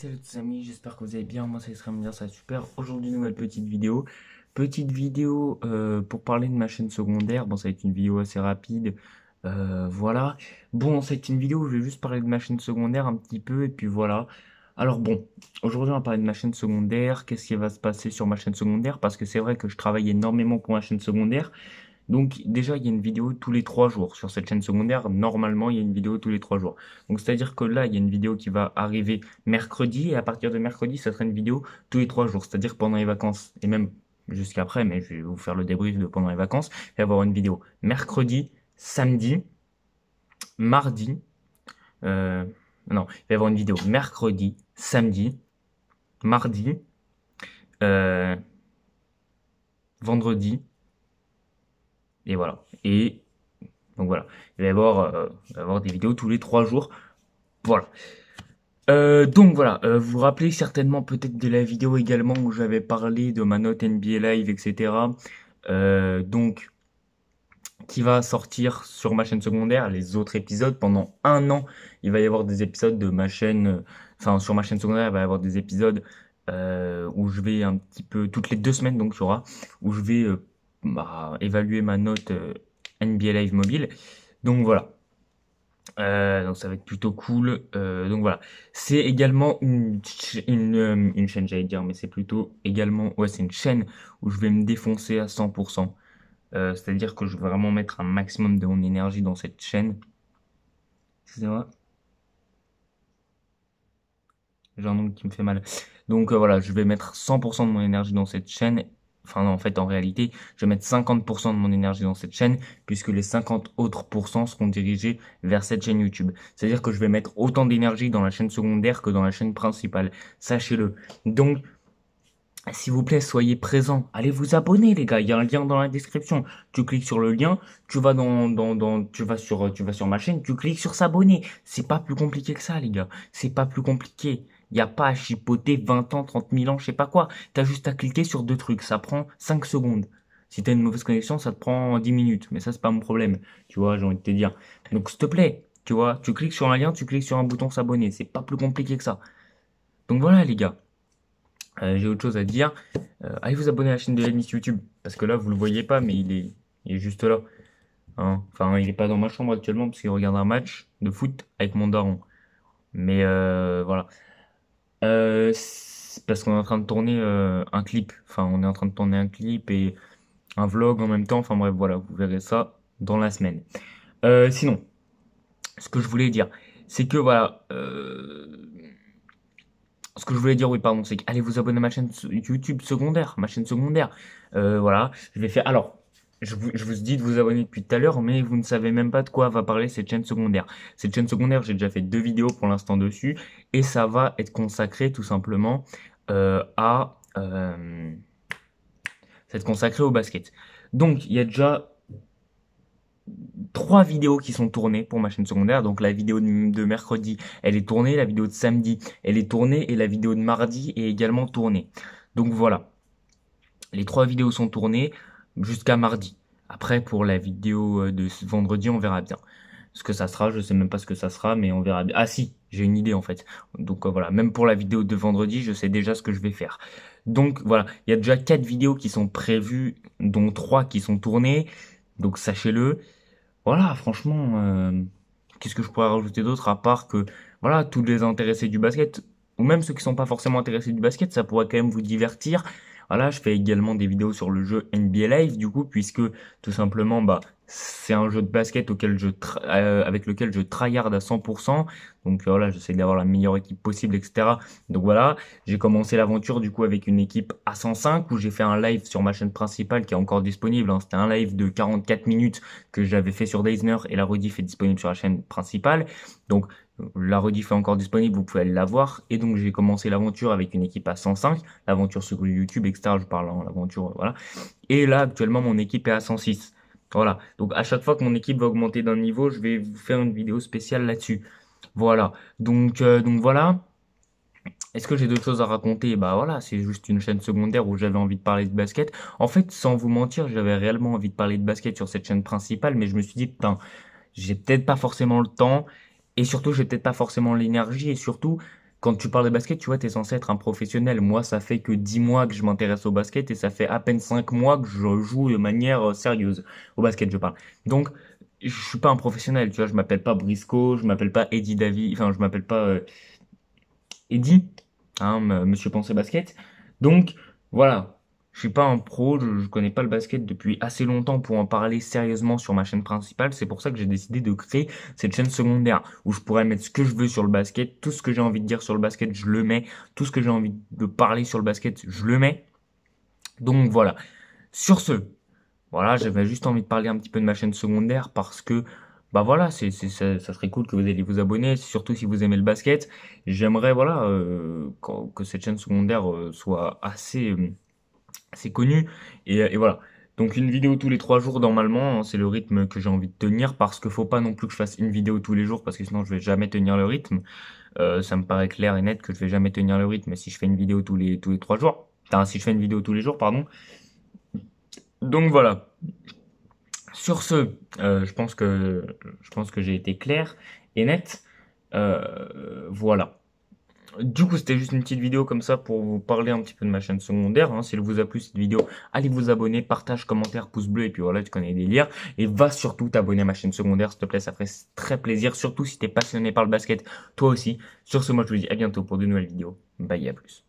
Salut les amis, j'espère que vous allez bien, moi ça c'est bien, ça va super. Aujourd'hui nouvelle petite vidéo. Petite vidéo euh, pour parler de ma chaîne secondaire, bon ça va être une vidéo assez rapide, euh, voilà. Bon c'est une vidéo où je vais juste parler de ma chaîne secondaire un petit peu et puis voilà. Alors bon, aujourd'hui on va parler de ma chaîne secondaire, qu'est-ce qui va se passer sur ma chaîne secondaire, parce que c'est vrai que je travaille énormément pour ma chaîne secondaire, donc déjà, il y a une vidéo tous les trois jours. Sur cette chaîne secondaire, normalement, il y a une vidéo tous les trois jours. Donc c'est-à-dire que là, il y a une vidéo qui va arriver mercredi, et à partir de mercredi, ça sera une vidéo tous les trois jours, c'est-à-dire pendant les vacances, et même jusqu'après, mais je vais vous faire le débrief de pendant les vacances, Il va y avoir une vidéo mercredi, samedi, mardi, euh, non, il va y avoir une vidéo mercredi, samedi, mardi, euh, vendredi, et voilà. Et donc voilà. Euh, il va y avoir, des vidéos tous les trois jours. Voilà. Euh, donc voilà, euh, vous vous rappelez certainement peut-être de la vidéo également où j'avais parlé de ma note NBA Live, etc. donc, qui va sortir sur ma chaîne secondaire, les autres épisodes, pendant un an, il va y avoir des épisodes de ma chaîne, enfin sur ma chaîne secondaire, il va y avoir des épisodes où je vais un petit peu, toutes les deux semaines donc il y aura, où je vais évaluer ma note euh, NBA Live mobile. Donc voilà. Euh, donc ça va être plutôt cool. Euh, donc voilà. C'est également une, une, une, chaîne, j'allais dire, mais c'est plutôt également, ouais, c'est une chaîne où je vais me défoncer à 100%. C'est-à-dire que je vais vraiment mettre un maximum de mon énergie dans cette chaîne. Excusez-moi. J'ai un nom qui me fait mal. Donc voilà, je vais mettre 100% de mon énergie dans cette chaîne enfin en fait en réalité, je vais mettre 50% de mon énergie dans cette chaîne puisque les 50 autres seront dirigés vers cette chaîne YouTube. C'est-à-dire que je vais mettre autant d'énergie dans la chaîne secondaire que dans la chaîne principale. Sachez-le. Donc s'il vous plaît, soyez présents. Allez vous abonner, les gars. Il y a un lien dans la description. Tu cliques sur le lien, tu vas dans, dans, dans tu vas sur, tu vas sur ma chaîne, tu cliques sur s'abonner. C'est pas plus compliqué que ça, les gars. C'est pas plus compliqué. Il n'y a pas à chipoter 20 ans, 30 000 ans, je sais pas quoi. T'as juste à cliquer sur deux trucs. Ça prend 5 secondes. Si t'as une mauvaise connexion, ça te prend 10 minutes. Mais ça, c'est pas mon problème. Tu vois, j'ai envie de te dire. Donc, s'il te plaît, tu vois, tu cliques sur un lien, tu cliques sur un bouton s'abonner. C'est pas plus compliqué que ça. Donc voilà, les gars. Euh, j'ai autre chose à dire. Euh, allez vous abonner à la chaîne de sur YouTube, parce que là, vous le voyez pas, mais il est, juste là. Hein, enfin, il n'est pas dans ma chambre actuellement, parce qu'il regarde un match de foot avec mon daron. Mais euh, voilà. parce qu'on est en train de tourner un clip. Enfin, on est en train de tourner un clip et un vlog en même temps. Enfin bref, voilà, vous verrez ça dans la semaine. sinon, ce que je voulais dire, c'est que voilà... Euh, ce que je voulais dire, oui, pardon, c'est allez vous abonner à ma chaîne YouTube secondaire, ma chaîne secondaire. Euh, voilà, je vais faire. Alors, je vous, je dis de vous abonner depuis tout à l'heure, mais vous ne savez même pas de quoi va parler cette chaîne secondaire. Cette chaîne secondaire, j'ai déjà fait deux vidéos pour l'instant dessus, et ça va être consacré tout simplement euh, à. Euh, ça va être consacré au basket. Donc, il y a déjà trois vidéos qui sont tournées pour ma chaîne secondaire. Donc la vidéo de mercredi, elle est tournée, la vidéo de samedi, elle est tournée, et la vidéo de mardi est également tournée. Donc voilà, les trois vidéos sont tournées jusqu'à mardi. Après, pour la vidéo euh, de vendredi, on verra bien ce que ça sera. Je sais même pas ce que ça sera, mais on verra bien. Ah si, j'ai une idée en fait. Donc euh, voilà, même pour la vidéo de vendredi, je sais déjà ce que je vais faire. Donc voilà, il y a déjà quatre vidéos qui sont prévues, dont trois qui sont tournées. Donc sachez-le voilà, franchement, euh, qu'est-ce que je pourrais rajouter d'autre à part que, voilà, tous les intéressés du basket, ou même ceux qui ne sont pas forcément intéressés du basket, ça pourrait quand même vous divertir. Voilà, je fais également des vidéos sur le jeu NBA Live du coup, puisque tout simplement, bah, c'est un jeu de basket auquel je euh, avec lequel je tryhard à 100%. Donc voilà, j'essaie d'avoir la meilleure équipe possible, etc. Donc voilà, j'ai commencé l'aventure du coup avec une équipe à 105 où j'ai fait un live sur ma chaîne principale qui est encore disponible. Hein. C'était un live de 44 minutes que j'avais fait sur Deisner et la rediff est disponible sur la chaîne principale. Donc la rediff est encore disponible, vous pouvez aller la voir. Et donc j'ai commencé l'aventure avec une équipe à 105, l'aventure sur YouTube, etc. Je parle en l'aventure, voilà. Et là actuellement mon équipe est à 106. Voilà. Donc à chaque fois que mon équipe va augmenter d'un niveau, je vais vous faire une vidéo spéciale là-dessus. Voilà. Donc euh, donc voilà. Est-ce que j'ai d'autres choses à raconter Bah voilà, c'est juste une chaîne secondaire où j'avais envie de parler de basket. En fait, sans vous mentir, j'avais réellement envie de parler de basket sur cette chaîne principale, mais je me suis dit putain, j'ai peut-être pas forcément le temps et surtout, n'ai peut-être pas forcément l'énergie. Et surtout, quand tu parles de basket, tu vois, t'es censé être un professionnel. Moi, ça fait que 10 mois que je m'intéresse au basket et ça fait à peine 5 mois que je joue de manière euh, sérieuse. Au basket, je parle. Donc, je suis pas un professionnel, tu vois, je m'appelle pas Brisco, je m'appelle pas Eddie David, enfin, je m'appelle pas euh, Eddie, hein, monsieur Pensée Basket. Donc, voilà, je suis pas un pro, je, je, connais pas le basket depuis assez longtemps pour en parler sérieusement sur ma chaîne principale. C'est pour ça que j'ai décidé de créer cette chaîne secondaire où je pourrais mettre ce que je veux sur le basket, tout ce que j'ai envie de dire sur le basket, je le mets, tout ce que j'ai envie de parler sur le basket, je le mets. Donc voilà. Sur ce, voilà, j'avais juste envie de parler un petit peu de ma chaîne secondaire parce que bah voilà, c'est, ça, serait cool que vous alliez vous abonner, surtout si vous aimez le basket. J'aimerais voilà euh, que, cette chaîne secondaire euh, soit assez euh, c'est connu. Et, voilà. Donc une vidéo tous les trois jours normalement, hein, c'est le rythme que j'ai envie de tenir parce que faut pas non plus que je fasse une vidéo tous les jours parce que sinon je vais jamais tenir le rythme. Euh, ça me paraît clair et net que je vais jamais tenir le rythme si je fais une vidéo tous les tous les trois jours. Enfin, si je fais une vidéo tous les jours, pardon. Donc voilà. Sur ce, euh, je pense que je pense que j'ai été clair et net. Euh, voilà du coup, c'était juste une petite vidéo comme ça pour vous parler un petit peu de ma chaîne secondaire. S'il hein. Si vous a plu cette vidéo, allez vous abonner, partage, commentaire, pouce bleu, et puis voilà, tu connais les liens. Et va surtout t'abonner à ma chaîne secondaire, s'il te plaît, ça ferait très plaisir. Surtout si t'es passionné par le basket, toi aussi. Sur ce, moi je vous dis à bientôt pour de nouvelles vidéos. Bye, à plus.